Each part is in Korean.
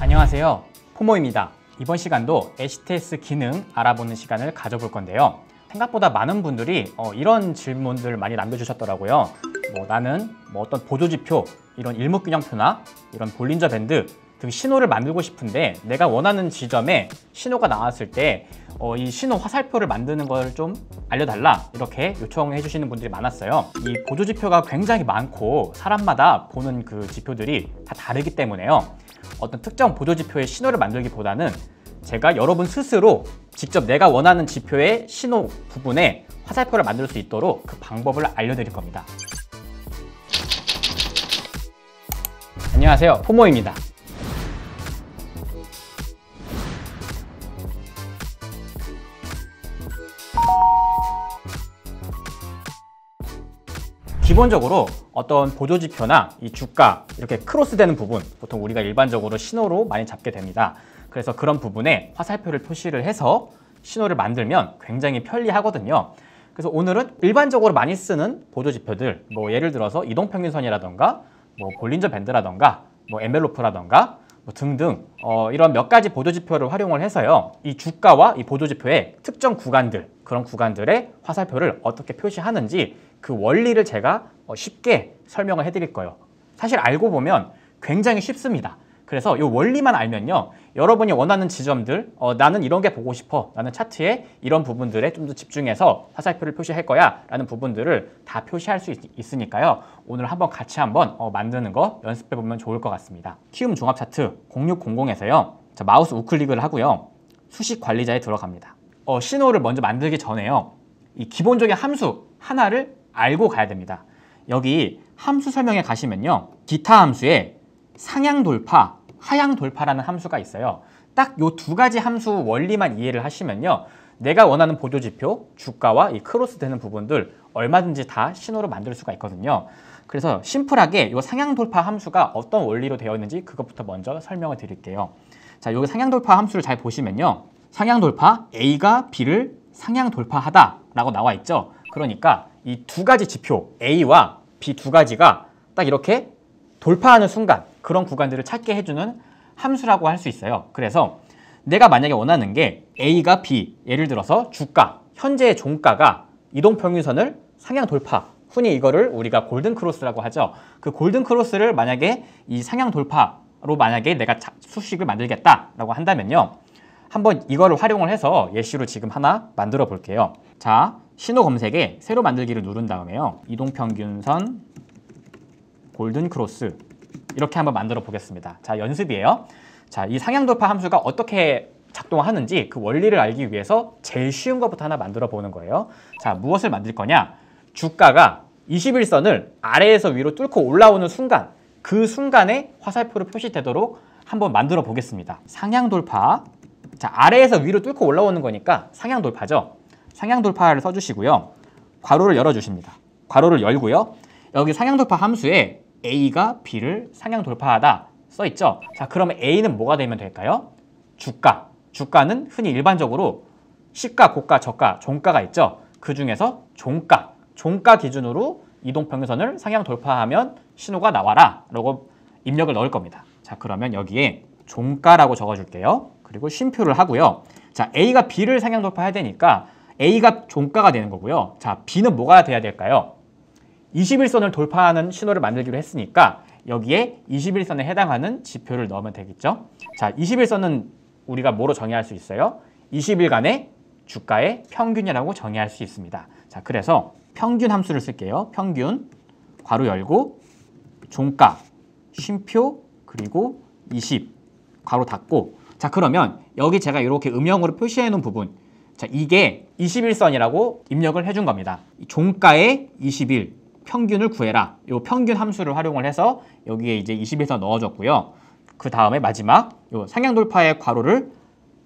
안녕하세요 포모입니다 이번 시간도 HTS 기능 알아보는 시간을 가져볼 건데요 생각보다 많은 분들이 어, 이런 질문들 많이 남겨주셨더라고요 뭐 나는 뭐 어떤 보조지표 이런 일목균형표나 이런 볼린저 밴드 등 신호를 만들고 싶은데 내가 원하는 지점에 신호가 나왔을 때이 어, 신호 화살표를 만드는 걸 좀 알려달라 이렇게 요청해 주시는 분들이 많았어요 이 보조지표가 굉장히 많고 사람마다 보는 그 지표들이 다 다르기 때문에요 어떤 특정 보조지표의 신호를 만들기보다는 제가 여러분 스스로 직접 내가 원하는 지표의 신호 부분에 화살표를 만들 수 있도록 그 방법을 알려드릴 겁니다. 안녕하세요 포모입니다. 기본적으로 어떤 보조지표나 이 주가 이렇게 크로스되는 부분 보통 우리가 일반적으로 신호로 많이 잡게 됩니다. 그래서 그런 부분에 화살표를 표시를 해서 신호를 만들면 굉장히 편리하거든요. 그래서 오늘은 일반적으로 많이 쓰는 보조지표들 뭐 예를 들어서 이동평균선이라던가 뭐 볼린저 밴드라던가 뭐 엔벨로프라던가 뭐 등등 어, 이런 몇 가지 보조지표를 활용을 해서요 이 주가와 이 보조지표의 특정 구간들 그런 구간들의 화살표를 어떻게 표시하는지 그 원리를 제가 어, 쉽게 설명을 해드릴 거예요. 사실 알고 보면 굉장히 쉽습니다. 그래서 이 원리만 알면요. 여러분이 원하는 지점들, 어, 나는 이런 게 보고 싶어. 나는 차트에 이런 부분들에 좀 더 집중해서 화살표를 표시할 거야. 라는 부분들을 다 표시할 수 있, 으니까요 오늘 한번 같이 한번 어, 만드는 거 연습해 보면 좋을 것 같습니다. 키움 종합 차트 0600에서요. 자, 마우스 우클릭을 하고요. 수식 관리자에 들어갑니다. 어, 신호를 먼저 만들기 전에요. 이 기본적인 함수 하나를 알고 가야 됩니다. 여기 함수 설명에 가시면요. 기타 함수에 상향 돌파, 하향 돌파라는 함수가 있어요. 딱 요 두 가지 함수 원리만 이해를 하시면요. 내가 원하는 보조지표, 주가와 이 크로스 되는 부분들 얼마든지 다 신호로 만들 수가 있거든요. 그래서 심플하게 요 상향 돌파 함수가 어떤 원리로 되어 있는지 그것부터 먼저 설명을 드릴게요. 자, 여기 상향 돌파 함수를 잘 보시면요. 상향 돌파 A가 B를 상향 돌파하다라고 나와 있죠. 그러니까 이두 가지 지표 A와 B 두 가지가 딱 이렇게 돌파하는 순간 그런 구간들을 찾게 해주는 함수라고 할 수 있어요. 그래서 내가 만약에 원하는 게 A가 B, 예를 들어서 주가, 현재의 종가가 이동평균선을 상향 돌파, 흔히 이거를 우리가 골든크로스라고 하죠. 그 골든크로스를 만약에 이 상향 돌파로 만약에 내가 수식을 만들겠다라고 한다면요. 한번 이거를 활용을 해서 예시로 지금 하나 만들어 볼게요. 자, 신호 검색에 새로 만들기를 누른 다음에요. 이동평균선, 골든크로스 이렇게 한번 만들어 보겠습니다. 자, 연습이에요. 자, 이 상향돌파 함수가 어떻게 작동하는지 그 원리를 알기 위해서 제일 쉬운 것부터 하나 만들어 보는 거예요. 자, 무엇을 만들 거냐? 주가가 21선을 아래에서 위로 뚫고 올라오는 순간 그 순간에 화살표를 표시되도록 한번 만들어 보겠습니다. 상향 돌파. 자, 아래에서 위로 뚫고 올라오는 거니까 상향 돌파죠. 상향 돌파를 써주시고요. 괄호를 열어주십니다. 괄호를 열고요. 여기 상향 돌파 함수에 A가 B를 상향 돌파하다 써있죠. 자, 그러면 A는 뭐가 되면 될까요? 주가. 주가는 흔히 일반적으로 시가, 고가, 저가, 종가가 있죠. 그 중에서 종가, 종가 기준으로 이동평균선을 상향 돌파하면 신호가 나와라 라고 입력을 넣을 겁니다. 자, 그러면 여기에 종가라고 적어줄게요. 그리고 쉼표를 하고요. 자, A가 B를 상향 돌파해야 되니까 A가 종가가 되는 거고요. 자, B는 뭐가 돼야 될까요? 21선을 돌파하는 신호를 만들기로 했으니까 여기에 21선에 해당하는 지표를 넣으면 되겠죠. 자, 21선은 우리가 뭐로 정의할 수 있어요? 20일간의 주가의 평균이라고 정의할 수 있습니다. 자, 그래서 평균 함수를 쓸게요. 평균, 괄호 열고, 종가, 쉼표, 그리고 20, 괄호 닫고. 자, 그러면 여기 제가 이렇게 음영으로 표시해 놓은 부분, 자, 이게 21선이라고 입력을 해준 겁니다. 종가의 21 평균을 구해라. 이 평균 함수를 활용을 해서 여기에 이제 21선 넣어줬고요. 그 다음에 마지막 요 상향 돌파의 괄호를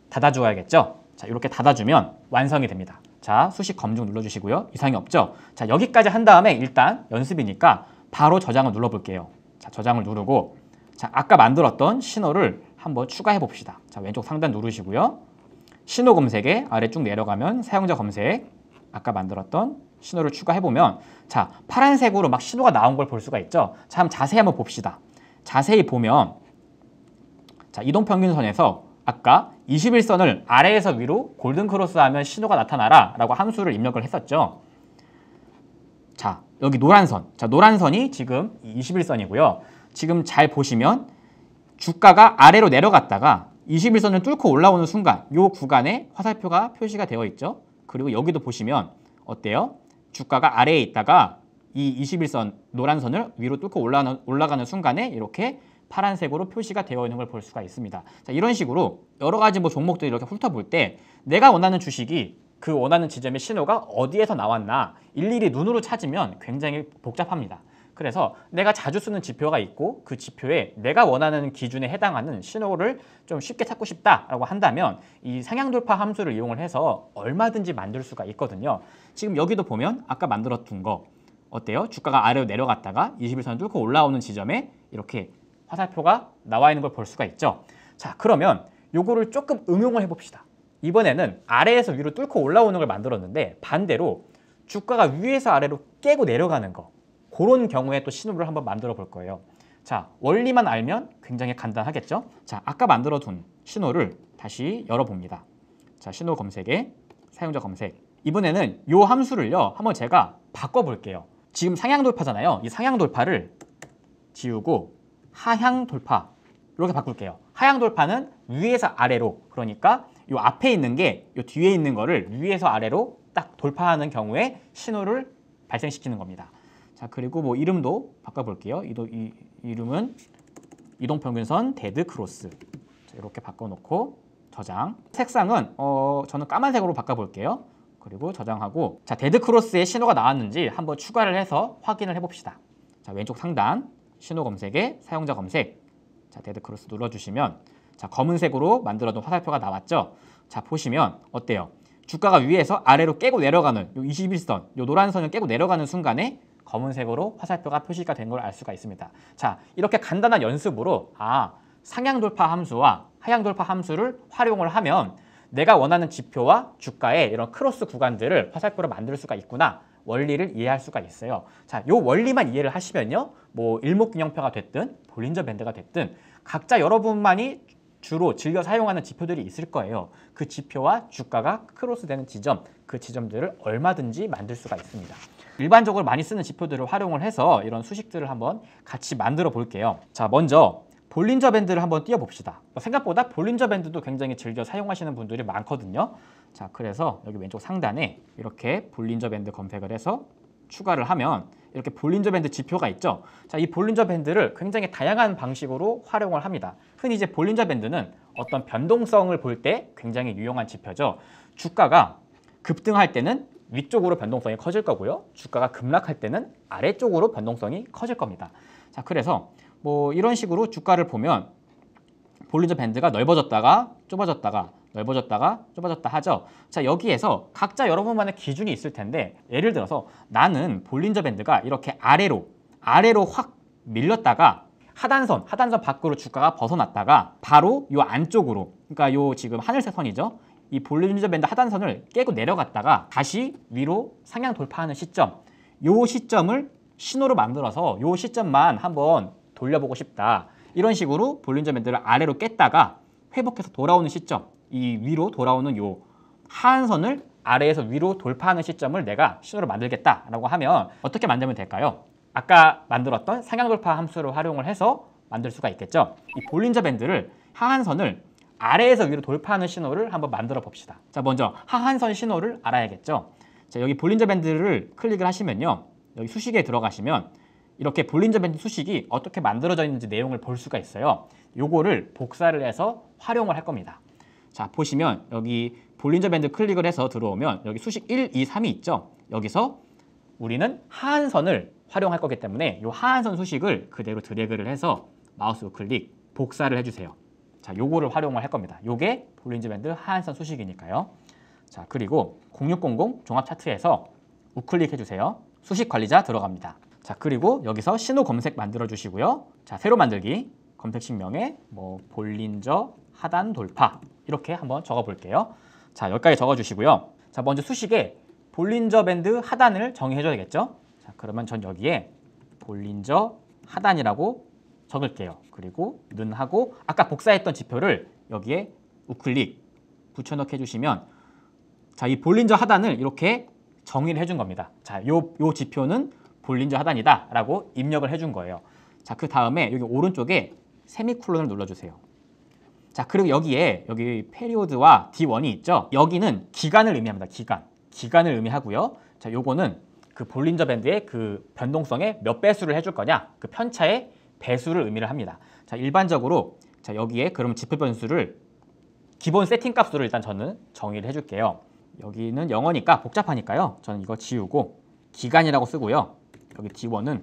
닫아줘야겠죠. 자, 이렇게 닫아주면 완성이 됩니다. 자, 수식 검증 눌러주시고요. 이상이 없죠? 자, 여기까지 한 다음에 일단 연습이니까 바로 저장을 눌러볼게요. 자, 저장을 누르고 자, 아까 만들었던 신호를 한번 추가해 봅시다. 자, 왼쪽 상단 누르시고요. 신호 검색에 아래 쪽 내려가면 사용자 검색 아까 만들었던 신호를 추가해보면 자 파란색으로 막 신호가 나온 걸 볼 수가 있죠. 참 자세히 한번 봅시다. 자세히 보면 자 이동평균선에서 아까 21선을 아래에서 위로 골든크로스하면 신호가 나타나라 라고 함수를 입력을 했었죠. 자 여기 노란선 자 노란선이 지금 21선이고요. 지금 잘 보시면 주가가 아래로 내려갔다가 21선을 뚫고 올라오는 순간 이 구간에 화살표가 표시가 되어 있죠. 그리고 여기도 보시면 어때요? 주가가 아래에 있다가 이 21선 노란 선을 위로 뚫고 올라가는, 올라가는 순간에 이렇게 파란색으로 표시가 되어 있는 걸 볼 수가 있습니다. 자, 이런 식으로 여러 가지 뭐 종목들 이렇게 훑어볼 때 내가 원하는 주식이 그 원하는 지점의 신호가 어디에서 나왔나 일일이 눈으로 찾으면 굉장히 복잡합니다. 그래서 내가 자주 쓰는 지표가 있고 그 지표에 내가 원하는 기준에 해당하는 신호를 좀 쉽게 찾고 싶다라고 한다면 이 상향 돌파 함수를 이용을 해서 얼마든지 만들 수가 있거든요. 지금 여기도 보면 아까 만들어둔 거 어때요? 주가가 아래로 내려갔다가 21선 뚫고 올라오는 지점에 이렇게 화살표가 나와 있는 걸 볼 수가 있죠. 자 그러면 요거를 조금 응용을 해봅시다. 이번에는 아래에서 위로 뚫고 올라오는 걸 만들었는데 반대로 주가가 위에서 아래로 깨고 내려가는 거 그런 경우에 또 신호를 한번 만들어 볼 거예요. 자, 원리만 알면 굉장히 간단하겠죠? 자, 아까 만들어 둔 신호를 다시 열어봅니다. 자, 신호 검색에 사용자 검색. 이번에는 요 함수를요, 한번 제가 바꿔볼게요. 지금 상향 돌파잖아요. 이 상향 돌파를 지우고 하향 돌파 이렇게 바꿀게요. 하향 돌파는 위에서 아래로 그러니까 요 앞에 있는 게 요 뒤에 있는 거를 위에서 아래로 딱 돌파하는 경우에 신호를 발생시키는 겁니다. 자 그리고 뭐 이름도 바꿔볼게요. 이 이, 이름은 이동평균선 데드 크로스 자, 이렇게 바꿔놓고 저장 색상은 어, 저는 까만색으로 바꿔볼게요. 그리고 저장하고 자 데드 크로스에 신호가 나왔는지 한번 추가를 해서 확인을 해봅시다. 자 왼쪽 상단 신호 검색에 사용자 검색 자 데드 크로스 눌러주시면 자 검은색으로 만들어둔 화살표가 나왔죠. 자 보시면 어때요? 주가가 위에서 아래로 깨고 내려가는 이 21선, 이 노란 선을 깨고 내려가는 순간에 검은색으로 화살표가 표시가 된 걸 알 수가 있습니다. 자, 이렇게 간단한 연습으로 아, 상향 돌파 함수와 하향 돌파 함수를 활용을 하면 내가 원하는 지표와 주가의 이런 크로스 구간들을 화살표로 만들 수가 있구나. 원리를 이해할 수가 있어요. 자, 요 원리만 이해를 하시면요. 뭐 일목균형표가 됐든 볼린저 밴드가 됐든 각자 여러분만이 주로 즐겨 사용하는 지표들이 있을 거예요. 그 지표와 주가가 크로스되는 지점, 그 지점들을 얼마든지 만들 수가 있습니다. 일반적으로 많이 쓰는 지표들을 활용을 해서 이런 수식들을 한번 같이 만들어 볼게요. 자, 먼저 볼린저 밴드를 한번 띄워봅시다. 생각보다 볼린저 밴드도 굉장히 즐겨 사용하시는 분들이 많거든요. 자, 그래서 여기 왼쪽 상단에 이렇게 볼린저 밴드 검색을 해서 추가를 하면 이렇게 볼린저 밴드 지표가 있죠. 자, 이 볼린저 밴드를 굉장히 다양한 방식으로 활용을 합니다. 흔히 이제 볼린저 밴드는 어떤 변동성을 볼 때 굉장히 유용한 지표죠. 주가가 급등할 때는 위쪽으로 변동성이 커질 거고요. 주가가 급락할 때는 아래쪽으로 변동성이 커질 겁니다. 자, 그래서 뭐 이런 식으로 주가를 보면 볼린저 밴드가 넓어졌다가 좁아졌다가 넓어졌다가 좁아졌다 하죠. 자 여기에서 각자 여러분만의 기준이 있을 텐데 예를 들어서 나는 볼린저 밴드가 이렇게 아래로 아래로 확 밀렸다가 하단선, 하단선 밖으로 주가가 벗어났다가 바로 요 안쪽으로 그러니까 요 지금 하늘색 선이죠. 이 볼륨 유저 밴드 하단선을 깨고 내려갔다가 다시 위로 상향 돌파하는 시점 요 시점을 신호로 만들어서 요 시점만 한번 돌려보고 싶다 이런 식으로 볼륨 유저 밴드를 아래로 깼다가 회복해서 돌아오는 시점 이 위로 돌아오는 요하단선을 아래에서 위로 돌파하는 시점을 내가 신호로 만들겠다라고 하면 어떻게 만들면 될까요? 아까 만들었던 상향 돌파 함수를 활용을 해서 만들 수가 있겠죠. 이 볼린저 밴드를 하한선을 아래에서 위로 돌파하는 신호를 한번 만들어 봅시다. 자, 먼저 하한선 신호를 알아야겠죠. 자, 여기 볼린저 밴드를 클릭을 하시면요. 여기 수식에 들어가시면 이렇게 볼린저 밴드 수식이 어떻게 만들어져 있는지 내용을 볼 수가 있어요. 요거를 복사를 해서 활용을 할 겁니다. 자, 보시면 여기 볼린저 밴드 클릭을 해서 들어오면 여기 수식 1, 2, 3이 있죠. 여기서 우리는 하한선을 활용할 거기 때문에 이 하한선 수식을 그대로 드래그를 해서 마우스 우클릭 복사를 해주세요. 자, 요거를 활용을 할 겁니다. 요게 볼린저 밴드 하한선 수식이니까요. 자, 그리고 0600 종합 차트에서 우클릭 해주세요. 수식 관리자 들어갑니다. 자, 그리고 여기서 신호 검색 만들어 주시고요. 자, 새로 만들기 검색식명에 뭐 볼린저 하단 돌파 이렇게 한번 적어 볼게요. 자, 여기까지 적어 주시고요. 자, 먼저 수식에 볼린저 밴드 하단을 정의해 줘야겠죠? 자, 그러면 전 여기에 볼린저 하단이라고 적을게요. 그리고 눈하고 아까 복사했던 지표를 여기에 우클릭 붙여넣기 해주시면 자, 이 볼린저 하단을 이렇게 정의를 해준 겁니다. 자, 요, 요 지표는 볼린저 하단이다 라고 입력을 해준 거예요. 자, 그 다음에 여기 오른쪽에 세미콜론을 눌러주세요. 자, 그리고 여기에 여기 페리오드와 D1이 있죠? 여기는 기간을 의미합니다. 기간. 기간을 의미하고요. 자, 요거는 그 볼린저 밴드의 그변동성에몇 배수를 해줄 거냐? 그편차에 배수를 의미를 합니다. 자, 일반적으로 자, 여기에 그럼 지표 변수를 기본 세팅 값으로 일단 저는 정의를 해줄게요. 여기는 영어니까 복잡하니까요. 저는 이거 지우고 기간이라고 쓰고요. 여기 D1은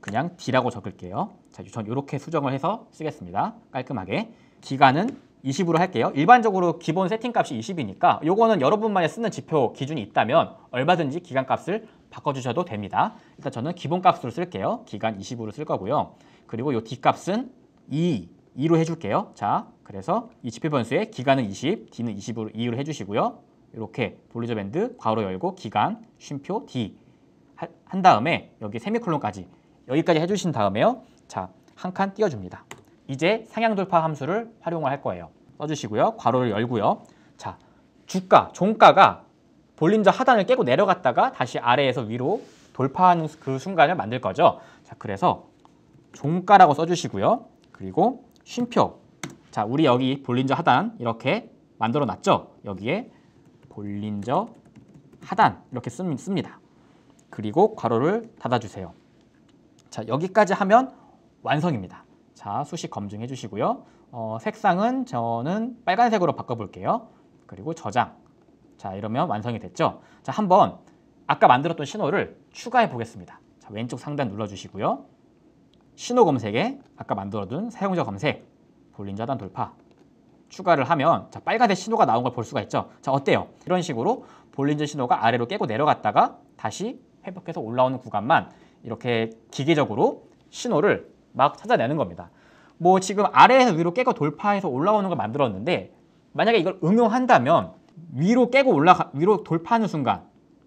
그냥 D라고 적을게요. 자, 전 이렇게 수정을 해서 쓰겠습니다. 깔끔하게. 기간은 20으로 할게요. 일반적으로 기본 세팅값이 20이니까 요거는 여러분만의 쓰는 지표 기준이 있다면 얼마든지 기간값을 바꿔주셔도 됩니다. 일단 저는 기본값으로 쓸게요. 기간 20으로 쓸 거고요. 그리고 요 D값은 2, 2로 해줄게요. 자, 그래서 이 지표변수의 기간은 20, D는 20으로 2로 해주시고요. 이렇게 볼리저 밴드 괄호 열고 기간, 쉼표, D 한 다음에 여기 세미콜론까지 여기까지 해주신 다음에요. 자, 한 칸 띄워줍니다. 이제 상향돌파 함수를 활용을 할 거예요. 써주시고요. 괄호를 열고요. 자, 주가, 종가가 볼린저 하단을 깨고 내려갔다가 다시 아래에서 위로 돌파하는 그 순간을 만들 거죠. 자, 그래서 종가라고 써주시고요. 그리고 쉼표. 자, 우리 여기 볼린저 하단 이렇게 만들어 놨죠? 여기에 볼린저 하단 이렇게 씁니다. 그리고 괄호를 닫아주세요. 자, 여기까지 하면 완성입니다. 자, 수식 검증해 주시고요. 어, 색상은 저는 빨간색으로 바꿔볼게요. 그리고 저장. 자, 이러면 완성이 됐죠? 자, 한번 아까 만들었던 신호를 추가해 보겠습니다. 자, 왼쪽 상단 눌러주시고요. 신호 검색에 아까 만들어둔 사용자 검색, 볼린 자단 돌파 추가를 하면 자, 빨간색 신호가 나온 걸 볼 수가 있죠. 자 어때요? 이런 식으로 볼린저 신호가 아래로 깨고 내려갔다가 다시 회복해서 올라오는 구간만 이렇게 기계적으로 신호를 막 찾아내는 겁니다. 뭐 지금 아래에서 위로 깨고 돌파해서 올라오는 걸 만들었는데 만약에 이걸 응용한다면 위로 깨고 올라가 위로 돌파하는 순간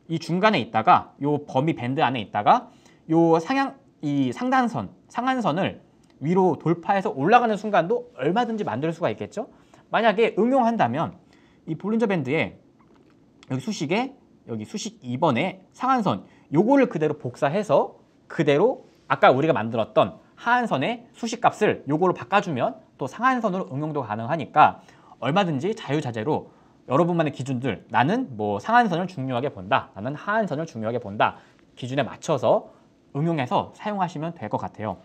이 중간에 있다가 요 범위 밴드 안에 있다가 요 상향 이 상단선, 상한선을 위로 돌파해서 올라가는 순간도 얼마든지 만들 수가 있겠죠? 만약에 응용한다면 이 볼린저 밴드에 여기 수식에 여기 수식 2번에 상한선 요거를 그대로 복사해서 그대로 아까 우리가 만들었던 하한선의 수식값을 요거로 바꿔주면 또 상한선으로 응용도 가능하니까 얼마든지 자유자재로 여러분만의 기준들 나는 뭐 상한선을 중요하게 본다 나는 하한선을 중요하게 본다 기준에 맞춰서 응용해서 사용하시면 될 것 같아요.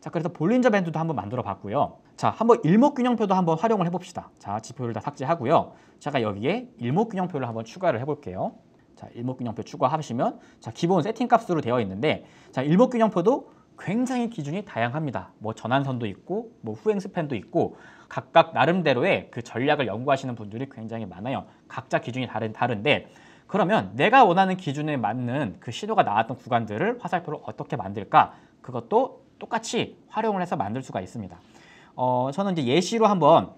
자, 그래서 볼린저 밴드도 한번 만들어 봤고요. 자, 한번 일목균형표도 한번 활용을 해봅시다. 자, 지표를 다 삭제하고요. 제가 여기에 일목균형표를 한번 추가를 해볼게요. 자, 일목균형표 추가하시면 자, 기본 세팅 값으로 되어 있는데 자, 일목균형표도 굉장히 기준이 다양합니다. 뭐 전환선도 있고 뭐 후행 스팬도 있고 각각 나름대로의 그 전략을 연구하시는 분들이 굉장히 많아요. 각자 기준이 다른 다른데 그러면 내가 원하는 기준에 맞는 그 시도가 나왔던 구간들을 화살표로 어떻게 만들까? 그것도 똑같이 활용을 해서 만들 수가 있습니다. 어, 저는 이제 예시로 한번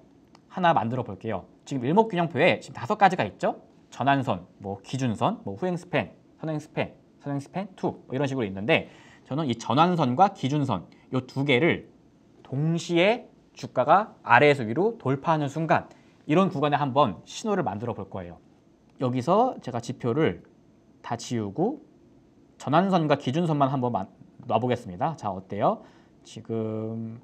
하나 만들어 볼게요. 지금 일목균형표에 지금 다섯 가지가 있죠? 전환선, 뭐 기준선, 뭐 후행 스팬, 선행 스팬, 선행 스팬 2뭐 이런 식으로 있는데 저는 이 전환선과 기준선 이 두 개를 동시에 주가가 아래에서 위로 돌파하는 순간 이런 구간에 한번 신호를 만들어 볼 거예요. 여기서 제가 지표를 다 지우고 전환선과 기준선만 한번 놔보겠습니다. 자 어때요? 지금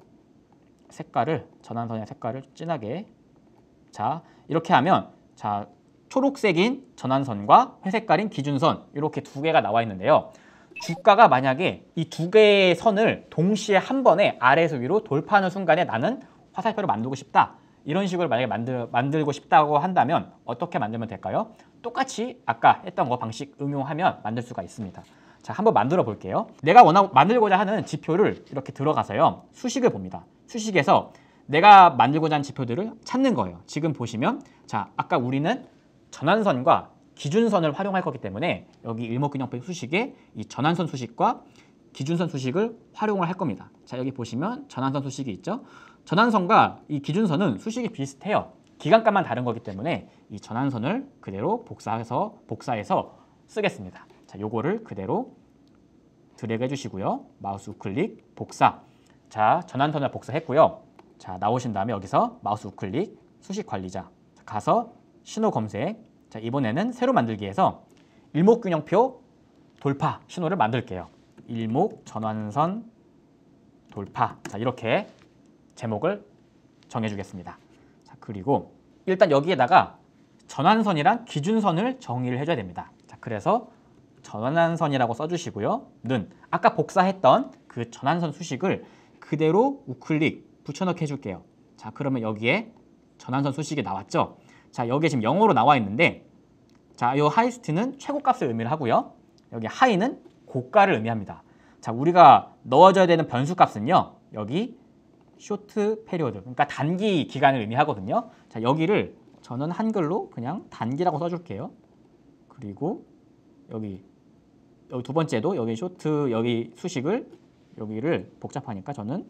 색깔을 전환선의 색깔을 진하게 자 이렇게 하면 자 초록색인 전환선과 회색깔인 기준선 이렇게 두 개가 나와 있는데요. 주가가 만약에 이 두 개의 선을 동시에 한 번에 아래에서 위로 돌파하는 순간에 나는 화살표를 만들고 싶다. 이런 식으로 만약에 만들, 만들고 싶다고 한다면 어떻게 만들면 될까요? 똑같이 아까 했던 거 방식 응용하면 만들 수가 있습니다. 자, 한번 만들어 볼게요. 내가 원하, 만들고자 하는 지표를 이렇게 들어가서요. 수식을 봅니다. 수식에서 내가 만들고자 하는 지표들을 찾는 거예요. 지금 보시면 자, 아까 우리는 전환선과 기준선을 활용할 거기 때문에 여기 일목균형표 수식에 이 전환선 수식과 기준선 수식을 활용을 할 겁니다. 자, 여기 보시면 전환선 수식이 있죠. 전환선과 이 기준선은 수식이 비슷해요. 기간값만 다른 거기 때문에 이 전환선을 그대로 복사해서 복사해서 쓰겠습니다. 자, 요거를 그대로 드래그 해주시고요. 마우스 우클릭, 복사. 자, 전환선을 복사했고요. 자, 나오신 다음에 여기서 마우스 우클릭, 수식 관리자. 가서 신호 검색. 자, 이번에는 새로 만들기에서 일목균형표 돌파 신호를 만들게요. 일목 전환선 돌파. 자, 이렇게 제목을 정해주겠습니다. 자, 그리고 일단 여기에다가 전환선이랑 기준선을 정의를 해줘야 됩니다. 자, 그래서 전환선이라고 써주시고요. 는 아까 복사했던 그 전환선 수식을 그대로 우클릭 붙여넣기 해줄게요. 자, 그러면 여기에 전환선 수식이 나왔죠? 자, 여기에 지금 영어로 나와 있는데 자, 이 하이스트는 최고값을 의미를 하고요. 여기 하이는 고가를 의미합니다. 자, 우리가 넣어줘야 되는 변수값은요. 여기 쇼트 페리오드 그러니까 단기 기간을 의미하거든요 자 여기를 저는 한글로 그냥 단기라고 써줄게요 그리고 여기 여기 두 번째도 여기 쇼트 여기 수식을 여기를 복잡하니까 저는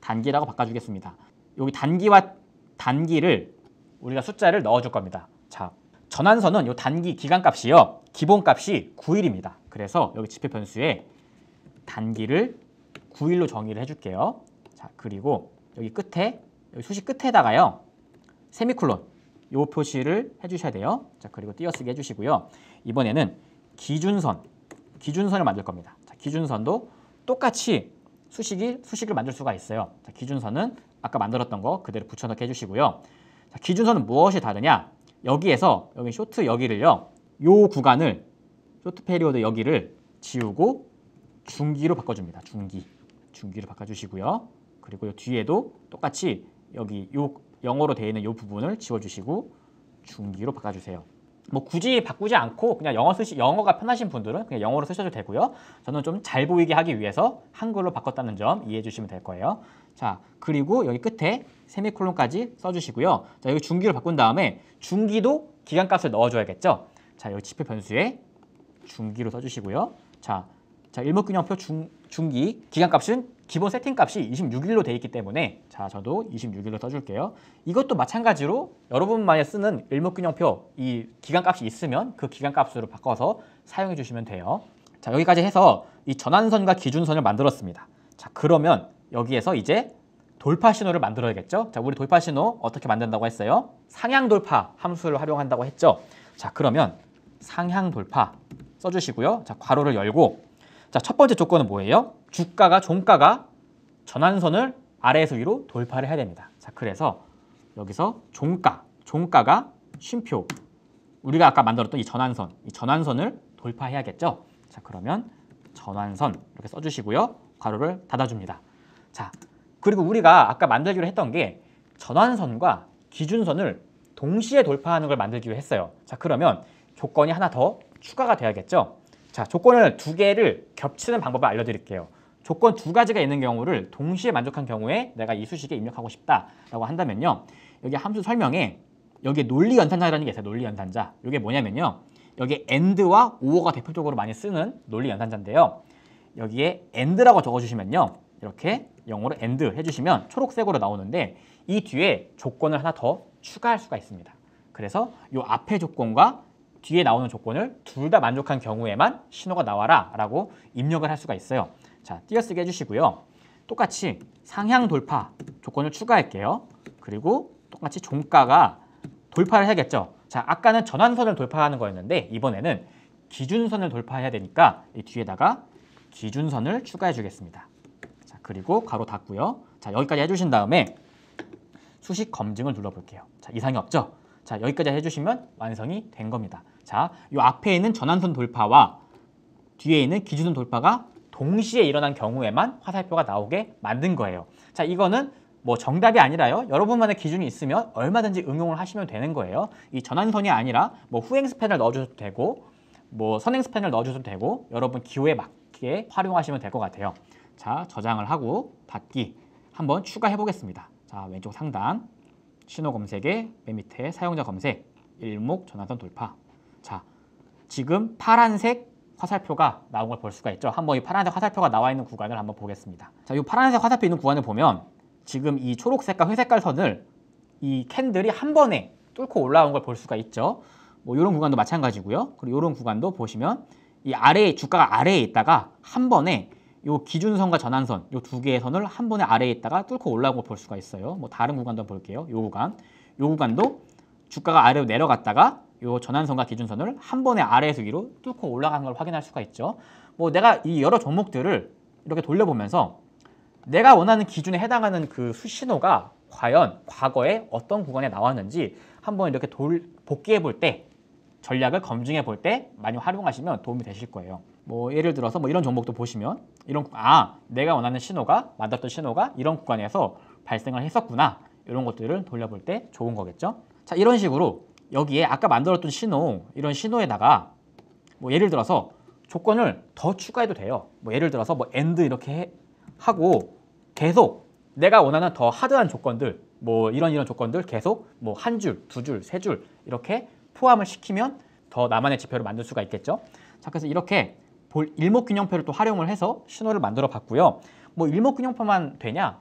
단기라고 바꿔주겠습니다 여기 단기와 단기를 우리가 숫자를 넣어줄 겁니다 자 전환선은 이 단기 기간값이요 기본값이 9일입니다 그래서 여기 지표 변수에 단기를 9일로 정의를 해줄게요 자, 그리고 여기 끝에 여기 수식 끝에다가요. 세미콜론 요 표시를 해 주셔야 돼요. 자, 그리고 띄어쓰기 해 주시고요. 이번에는 기준선 기준선을 만들 겁니다. 자, 기준선도 똑같이 수식이 수식을 만들 수가 있어요. 자, 기준선은 아까 만들었던 거 그대로 붙여넣기 해 주시고요. 자, 기준선은 무엇이 다르냐? 여기에서 여기 쇼트 여기를요. 요 구간을 쇼트 페리오드 여기를 지우고 중기로 바꿔줍니다. 중기. 중기로 바꿔주시고요. 그리고 뒤에도 똑같이 여기 요 영어로 되어 있는 요 부분을 지워주시고 중기로 바꿔주세요. 뭐 굳이 바꾸지 않고 그냥 영어 쓰시 영어가 편하신 분들은 그냥 영어로 쓰셔도 되고요. 저는 좀 잘 보이게 하기 위해서 한글로 바꿨다는 점 이해해 주시면 될 거예요. 자, 그리고 여기 끝에 세미콜론까지 써주시고요. 자, 여기 중기로 바꾼 다음에 중기도 기간값을 넣어줘야겠죠? 자, 여기 지표 변수에 중기로 써주시고요. 자, 자, 일목균형표 중, 중기 기간값은 기본 세팅값이 26일로 되어 있기 때문에 자 저도 26일로 써줄게요. 이것도 마찬가지로 여러분만이 쓰는 일목균형표 이 기간값이 있으면 그 기간값으로 바꿔서 사용해 주시면 돼요. 자 여기까지 해서 이 전환선과 기준선을 만들었습니다. 자 그러면 여기에서 이제 돌파 신호를 만들어야겠죠? 자 우리 돌파 신호 어떻게 만든다고 했어요? 상향 돌파 함수를 활용한다고 했죠? 자 그러면 상향 돌파 써주시고요. 자 괄호를 열고 자, 첫 번째 조건은 뭐예요? 주가가, 종가가 전환선을 아래에서 위로 돌파를 해야 됩니다. 자, 그래서 여기서 종가, 종가가 쉼표. 우리가 아까 만들었던 이 전환선, 이 전환선을 돌파해야겠죠? 자, 그러면 전환선 이렇게 써주시고요. 괄호를 닫아줍니다. 자, 그리고 우리가 아까 만들기로 했던 게 전환선과 기준선을 동시에 돌파하는 걸 만들기로 했어요. 자, 그러면 조건이 하나 더 추가가 돼야겠죠? 자, 조건을 두 개를 겹치는 방법을 알려드릴게요. 조건 두 가지가 있는 경우를 동시에 만족한 경우에 내가 이 수식에 입력하고 싶다라고 한다면요. 여기 함수 설명에 여기 논리 연산자라는 게 있어요. 논리 연산자. 이게 뭐냐면요. 여기 AND와 OR가 대표적으로 많이 쓰는 논리 연산자인데요. 여기에 AND라고 적어주시면요. 이렇게 영어로 AND 해주시면 초록색으로 나오는데 이 뒤에 조건을 하나 더 추가할 수가 있습니다. 그래서 이 앞에 조건과 뒤에 나오는 조건을 둘 다 만족한 경우에만 신호가 나와라 라고 입력을 할 수가 있어요. 자, 띄어쓰기 해주시고요. 똑같이 상향 돌파 조건을 추가할게요. 그리고 똑같이 종가가 돌파를 해야겠죠. 자, 아까는 전환선을 돌파하는 거였는데 이번에는 기준선을 돌파해야 되니까 이 뒤에다가 기준선을 추가해 주겠습니다. 자, 그리고 가로 닫고요. 자, 여기까지 해주신 다음에 수식 검증을 눌러볼게요. 자, 이상이 없죠? 자, 여기까지 해주시면 완성이 된 겁니다. 자, 이 앞에 있는 전환선 돌파와 뒤에 있는 기준선 돌파가 동시에 일어난 경우에만 화살표가 나오게 만든 거예요. 자, 이거는 뭐 정답이 아니라요. 여러분만의 기준이 있으면 얼마든지 응용을 하시면 되는 거예요. 이 전환선이 아니라 뭐 후행 스팬을 넣어줘도 되고 뭐 선행 스팬을 넣어줘도 되고 여러분 기호에 맞게 활용하시면 될 것 같아요. 자, 저장을 하고 닫기 한번 추가해 보겠습니다. 자, 왼쪽 상단 신호 검색에 맨 밑에 사용자 검색, 일목 전화선 돌파. 자, 지금 파란색 화살표가 나온 걸 볼 수가 있죠. 한번 이 파란색 화살표가 나와 있는 구간을 한번 보겠습니다. 자, 이 파란색 화살표 있는 구간을 보면 지금 이 초록색과 회색깔 선을 이 캔들이 한 번에 뚫고 올라온 걸 볼 수가 있죠. 뭐 이런 구간도 마찬가지고요. 그리고 이런 구간도 보시면 이 아래에 주가가 아래에 있다가 한 번에 요 기준선과 전환선 요 두 개의 선을 한 번에 아래에 있다가 뚫고 올라온 거볼 수가 있어요. 뭐 다른 구간도 볼게요. 요 구간. 요 구간도 주가가 아래로 내려갔다가 요 전환선과 기준선을 한 번에 아래에서 위로 뚫고 올라간 걸 확인할 수가 있죠. 뭐 내가 이 여러 종목들을 이렇게 돌려보면서 내가 원하는 기준에 해당하는 그 수신호가 과연 과거에 어떤 구간에 나왔는지 한 번 이렇게 돌, 복귀해 볼 때 전략을 검증해 볼 때 많이 활용하시면 도움이 되실 거예요. 뭐 예를 들어서 뭐 이런 종목도 보시면 이런 아 내가 원하는 신호가 만들었던 신호가 이런 구간에서 발생을 했었구나 이런 것들을 돌려볼 때 좋은 거겠죠. 자 이런 식으로 여기에 아까 만들었던 신호 이런 신호에다가 뭐 예를 들어서 조건을 더 추가해도 돼요. 뭐 예를 들어서 뭐 e 드 이렇게 해, 하고 계속 내가 원하는 더 하드한 조건들 뭐 이런 이런 조건들 계속 뭐 한 줄, 두 줄, 세 줄 이렇게 포함을 시키면 더 나만의 지표를 만들 수가 있겠죠. 자 그래서 이렇게 볼 일목균형표를 또 활용을 해서 신호를 만들어 봤고요. 뭐 일목균형표만 되냐?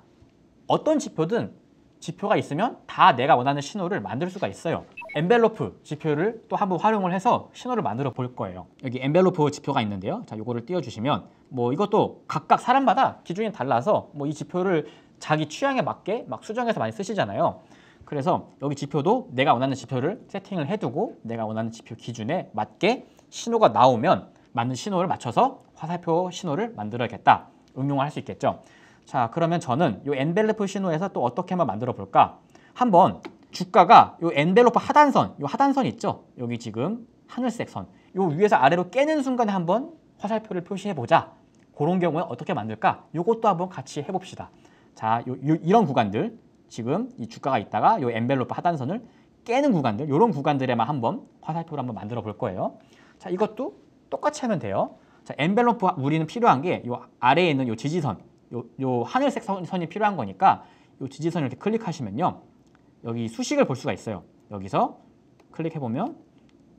어떤 지표든 지표가 있으면 다 내가 원하는 신호를 만들 수가 있어요. 엔벨로프 지표를 또 한번 활용을 해서 신호를 만들어 볼 거예요. 여기 엔벨로프 지표가 있는데요. 자, 요거를 띄워주시면 뭐 이것도 각각 사람마다 기준이 달라서 뭐 이 지표를 자기 취향에 맞게 막 수정해서 많이 쓰시잖아요. 그래서 여기 지표도 내가 원하는 지표를 세팅을 해두고 내가 원하는 지표 기준에 맞게 신호가 나오면 맞는 신호를 맞춰서 화살표 신호를 만들어야겠다. 응용할 수 있겠죠. 자, 그러면 저는 이 엔벨로프 신호에서 또 어떻게 한번 만들어 볼까? 한번 주가가 이 엔벨로프 하단선, 이 하단선 있죠? 여기 지금 하늘색 선. 이 위에서 아래로 깨는 순간에 한번 화살표를 표시해 보자. 그런 경우에 어떻게 만들까? 이것도 한번 같이 해 봅시다. 자, 요, 요, 이런 구간들 지금 이 주가가 있다가 이 엔벨로프 하단선을 깨는 구간들, 이런 구간들에만 한번 화살표를 한번 만들어 볼 거예요. 자, 이것도 똑같이 하면 돼요. 자, 엔벨로프 우리는 필요한 게이 아래에 있는 이 지지선, 요, 요 하늘색 선, 선이 필요한 거니까 이 지지선을 이렇게 클릭하시면요. 여기 수식을 볼 수가 있어요. 여기서 클릭해보면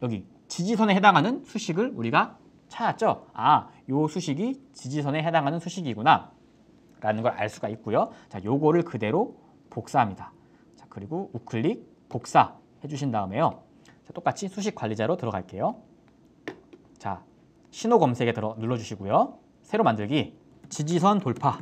여기 지지선에 해당하는 수식을 우리가 찾았죠. 아, 요 수식이 지지선에 해당하는 수식이구나 라는 걸 알 수가 있고요. 자, 요거를 그대로 복사합니다. 자, 그리고 우클릭 복사 해주신 다음에요. 자, 똑같이 수식 관리자로 들어갈게요. 신호 검색에 들어 눌러주시고요. 새로 만들기, 지지선 돌파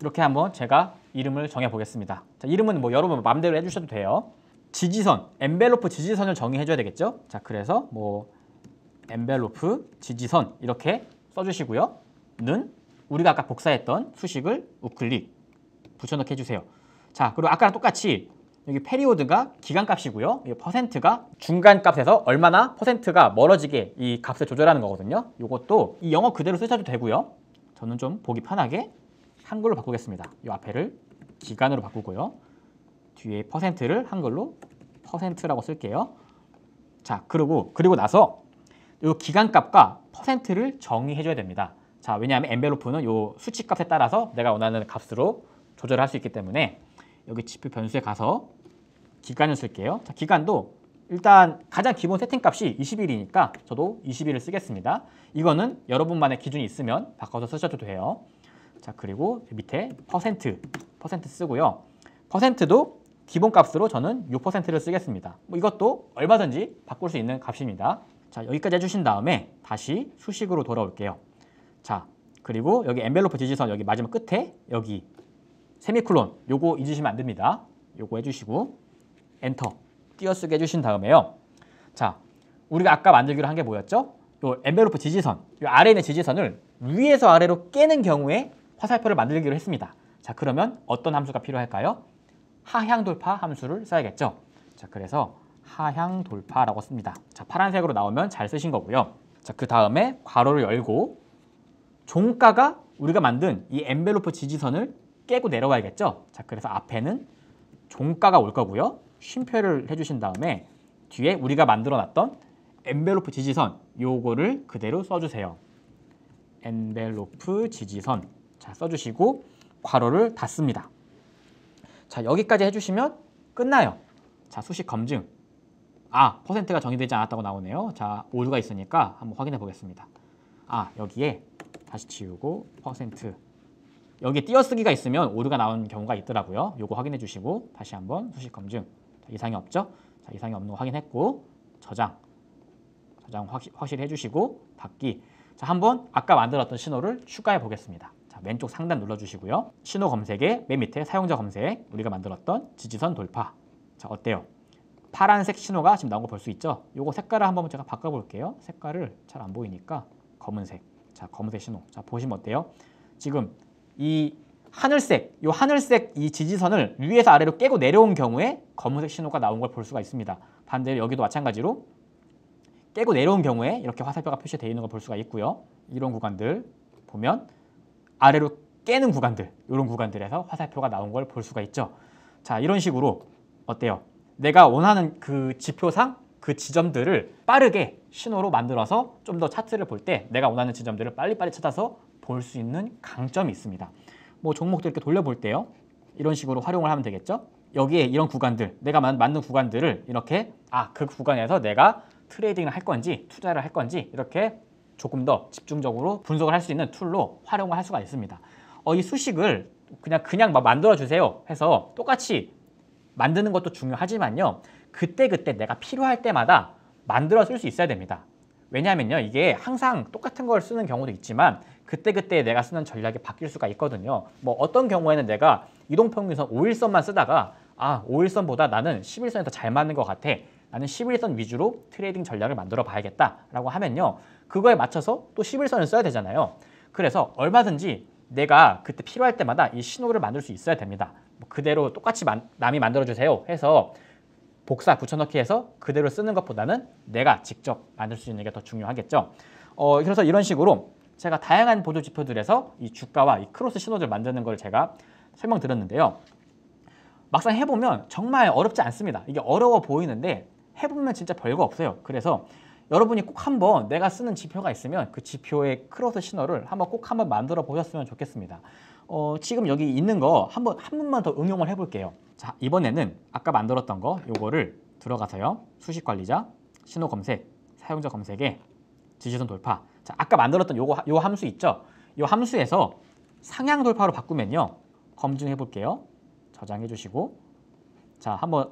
이렇게 한번 제가 이름을 정해보겠습니다. 자, 이름은 뭐 여러분 마음대로 해주셔도 돼요. 지지선, 엔벨로프 지지선을 정의해줘야 되겠죠? 자, 그래서 뭐 엔벨로프 지지선 이렇게 써주시고요. 는 우리가 아까 복사했던 수식을 우클릭 붙여넣기 해주세요. 자, 그리고 아까랑 똑같이 여기 페리오드가 기간값이고요. 이 퍼센트가 중간값에서 얼마나 퍼센트가 멀어지게 이 값을 조절하는 거거든요. 이것도 이 영어 그대로 쓰셔도 되고요. 저는 좀 보기 편하게 한글로 바꾸겠습니다. 이 앞에를 기간으로 바꾸고요. 뒤에 퍼센트를 한글로 퍼센트라고 쓸게요. 자, 그리고 그리고 나서 이 기간값과 퍼센트를 정의해줘야 됩니다. 자, 왜냐하면 엔벨로프는 이 수치값에 따라서 내가 원하는 값으로 조절할 수 있기 때문에 여기 지표 변수에 가서 기간을 쓸게요. 자, 기간도 일단 가장 기본 세팅값이 20일이니까 저도 20일을 쓰겠습니다. 이거는 여러분만의 기준이 있으면 바꿔서 쓰셔도 돼요. 자 그리고 밑에 퍼센트 퍼센트 쓰고요. 퍼센트도 기본 값으로 저는 6%를 쓰겠습니다. 뭐 이것도 얼마든지 바꿀 수 있는 값입니다. 자 여기까지 해주신 다음에 다시 수식으로 돌아올게요. 자 그리고 여기 엔벨로프 지지선 여기 마지막 끝에 여기 세미콜론 요거 잊으시면 안 됩니다. 요거 해주시고 엔터 띄어쓰기 해주신 다음에요. 자, 우리가 아까 만들기로 한 게 뭐였죠? 요엠벨로프 지지선, 요 아래에 있는 지지선을 위에서 아래로 깨는 경우에 화살표를 만들기로 했습니다. 자, 그러면 어떤 함수가 필요할까요? 하향 돌파 함수를 써야겠죠. 자, 그래서 하향 돌파라고 씁니다. 자, 파란색으로 나오면 잘 쓰신 거고요. 자, 그 다음에 괄호를 열고 종가가 우리가 만든 이엠벨로프 지지선을 깨고 내려와야겠죠. 자, 그래서 앞에는 종가가 올 거고요. 쉼표를 해주신 다음에 뒤에 우리가 만들어놨던 엔벨로프 지지선 요거를 그대로 써주세요. 엔벨로프 지지선 자 써주시고 괄호를 닫습니다. 자 여기까지 해주시면 끝나요. 자 수식 검증 아 퍼센트가 정의되지 않았다고 나오네요. 자 오류가 있으니까 한번 확인해 보겠습니다. 아 여기에 다시 지우고 퍼센트 여기 띄어쓰기가 있으면 오류가 나온 경우가 있더라고요. 요거 확인해 주시고 다시 한번 수식 검증 이상이 없죠? 자, 이상이 없는 거 확인했고 저장, 저장 확실, 확실히 해주시고 닫기. 자, 한번 아까 만들었던 신호를 추가해 보겠습니다. 자, 왼쪽 상단 눌러주시고요. 신호 검색에 맨 밑에 사용자 검색 우리가 만들었던 지지선 돌파. 자, 어때요? 파란색 신호가 지금 나온 거 볼 수 있죠? 요거 색깔을 한번 제가 바꿔볼게요. 색깔을 잘 안 보이니까 검은색. 자, 검은색 신호. 자, 보시면 어때요? 지금 이 하늘색, 이 하늘색 이 지지선을 위에서 아래로 깨고 내려온 경우에 검은색 신호가 나온 걸 볼 수가 있습니다. 반대로 여기도 마찬가지로 깨고 내려온 경우에 이렇게 화살표가 표시되어 있는 걸 볼 수가 있고요. 이런 구간들 보면 아래로 깨는 구간들, 이런 구간들에서 화살표가 나온 걸 볼 수가 있죠. 자, 이런 식으로 어때요? 내가 원하는 그 지표상 그 지점들을 빠르게 신호로 만들어서 좀 더 차트를 볼 때 내가 원하는 지점들을 빨리빨리 찾아서 볼 수 있는 강점이 있습니다. 뭐 종목들 이렇게 돌려볼 때요. 이런 식으로 활용을 하면 되겠죠. 여기에 이런 구간들, 내가 맞는 구간들을 이렇게 아, 그 구간에서 내가 트레이딩을 할 건지 투자를 할 건지 이렇게 조금 더 집중적으로 분석을 할 수 있는 툴로 활용을 할 수가 있습니다. 어, 이 수식을 그냥 그냥 막 만들어 주세요 해서 똑같이 만드는 것도 중요하지만요. 그때그때 그때 내가 필요할 때마다 만들어 쓸 수 있어야 됩니다. 왜냐하면요. 이게 항상 똑같은 걸 쓰는 경우도 있지만 그때그때 내가 쓰는 전략이 바뀔 수가 있거든요. 뭐 어떤 경우에는 내가 이동평균선 5일선만 쓰다가 아 5일선보다 나는 11선이 더 잘 맞는 것 같아. 나는 11선 위주로 트레이딩 전략을 만들어 봐야겠다라고 하면요. 그거에 맞춰서 또 11선을 써야 되잖아요. 그래서 얼마든지 내가 그때 필요할 때마다 이 신호를 만들 수 있어야 됩니다. 뭐 그대로 똑같이 만, 남이 만들어주세요 해서 복사 붙여넣기 해서 그대로 쓰는 것보다는 내가 직접 만들 수 있는 게 더 중요하겠죠. 어, 그래서 이런 식으로 제가 다양한 보조 지표들에서 이 주가와 이 크로스 신호를 만드는 걸 제가 설명드렸는데요. 막상 해보면 정말 어렵지 않습니다. 이게 어려워 보이는데 해보면 진짜 별거 없어요. 그래서 여러분이 꼭 한번 내가 쓰는 지표가 있으면 그 지표의 크로스 신호를 한번 꼭 한번 만들어 보셨으면 좋겠습니다. 어, 지금 여기 있는 거 한번 한 번만 더 응용을 해볼게요. 자 이번에는 아까 만들었던 거 요거를 들어가서요. 수식 관리자, 신호 검색, 사용자 검색에 지지선 돌파 자, 아까 만들었던 요거, 요 함수 있죠? 요 함수에서 상향 돌파로 바꾸면요. 검증해 볼게요. 저장해 주시고 자, 한번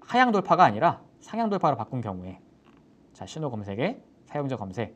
하향 돌파가 아니라 상향 돌파로 바꾼 경우에 자, 신호 검색에 사용자 검색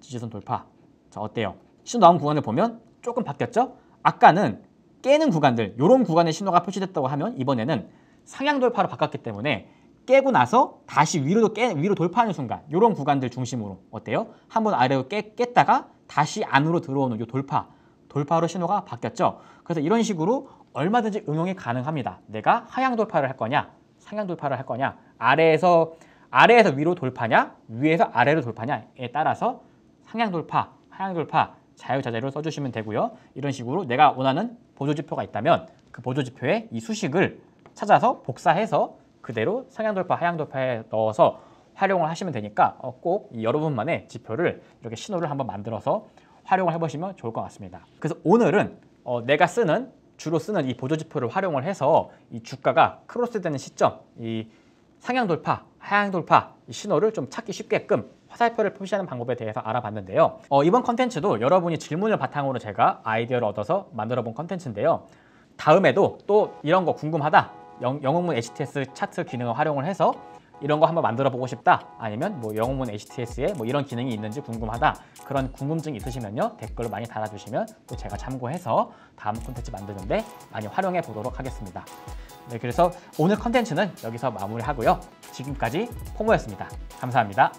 지지선 돌파 자, 어때요? 신호 나온 구간을 보면 조금 바뀌었죠? 아까는 깨는 구간들, 요런 구간에 신호가 표시됐다고 하면 이번에는 상향 돌파로 바꿨기 때문에 깨고 나서 다시 위로도 깨, 위로 돌파하는 순간 이런 구간들 중심으로 어때요? 한번 아래로 깨, 깼다가 다시 안으로 들어오는 이 돌파 돌파로 신호가 바뀌었죠. 그래서 이런 식으로 얼마든지 응용이 가능합니다. 내가 하향 돌파를 할 거냐 상향 돌파를 할 거냐 아래에서 아래에서 위로 돌파냐 위에서 아래로 돌파냐에 따라서 상향 돌파 하향 돌파 자유자재로 써주시면 되고요. 이런 식으로 내가 원하는 보조지표가 있다면 그 보조지표의 이 수식을 찾아서 복사해서 그대로 상향 돌파, 하향 돌파에 넣어서 활용을 하시면 되니까 어, 꼭 여러분만의 지표를 이렇게 신호를 한번 만들어서 활용을 해보시면 좋을 것 같습니다. 그래서 오늘은 어, 내가 쓰는 주로 쓰는 이 보조지표를 활용을 해서 이 주가가 크로스되는 시점, 이 상향 돌파, 하향 돌파 이 신호를 좀 찾기 쉽게끔 화살표를 표시하는 방법에 대해서 알아봤는데요. 어, 이번 컨텐츠도 여러분이 질문을 바탕으로 제가 아이디어를 얻어서 만들어 본 컨텐츠인데요. 다음에도 또 이런 거 궁금하다 영, 영문 HTS 차트 기능을 활용을 해서 이런 거 한번 만들어 보고 싶다 아니면 뭐영웅문 HTS에 뭐 이런 기능이 있는지 궁금하다 그런 궁금증이 있으시면요 댓글로 많이 달아주시면 또 제가 참고해서 다음 콘텐츠 만드는데 많이 활용해 보도록 하겠습니다 네 그래서 오늘 컨텐츠는 여기서 마무리하고요 지금까지 포모였습니다 감사합니다